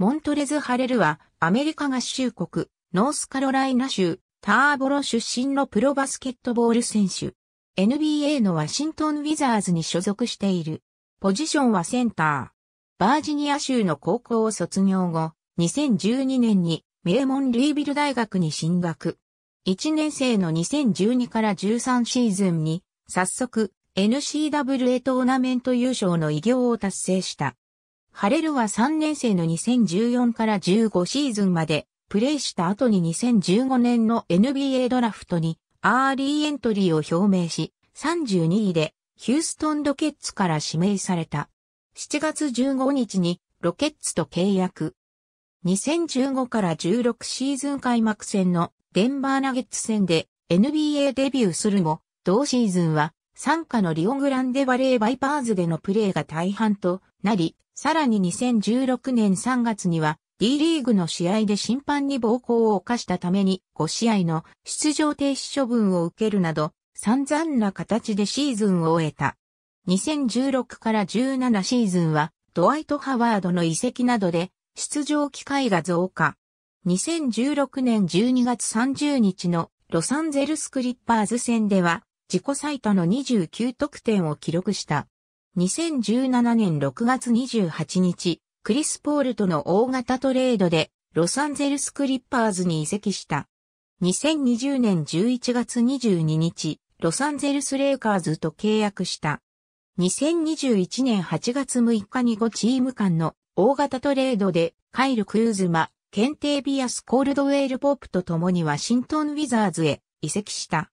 モントレズ・ハレルは、アメリカ合衆国、ノースカロライナ州、ターボロ出身のプロバスケットボール選手。NBA のワシントン・ウィザーズに所属している。ポジションはセンター。バージニア州の高校を卒業後、2012年に名門ルイビル大学に進学。1年生の2012から13シーズンに、早速 n c w a トーナメント優勝の偉業を達成した。ハレルは3年生の2014から15シーズンまでプレーした後に2015年の NBA ドラフトにアーリーエントリーを表明し、32位でヒューストンロケッツから指名された。7月15日にロケッツと契約。2015から16シーズン開幕戦のデンバーナゲッツ戦で NBA デビューするも、同シーズンは参加のリオグランデバレーバイパーズでのプレーが大半となり、さらに2016年3月には D リーグの試合で審判に暴行を犯したために5試合の出場停止処分を受けるなど散々な形でシーズンを終えた。2016から17シーズンはドワイト・ハワードの移籍などで出場機会が増加。2016年12月30日のロサンゼルスクリッパーズ戦では自己最多の29得点を記録した。2017年6月28日、クリス・ポールとの大型トレードで、ロサンゼルス・クリッパーズに移籍した。2020年11月22日、ロサンゼルス・レイカーズと契約した。2021年8月6日に5チーム間の大型トレードで、カイル・クーズマ、ケンテビアス・コールドウェール・ポップと共にワシントン・ウィザーズへ移籍した。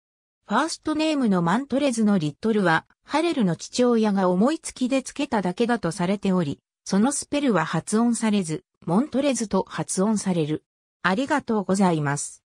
ファーストネームのマントレズのリットルは、ハレルの父親が思いつきで付けただけだとされており、そのスペルは発音されず、モントレズと発音される。ありがとうございます。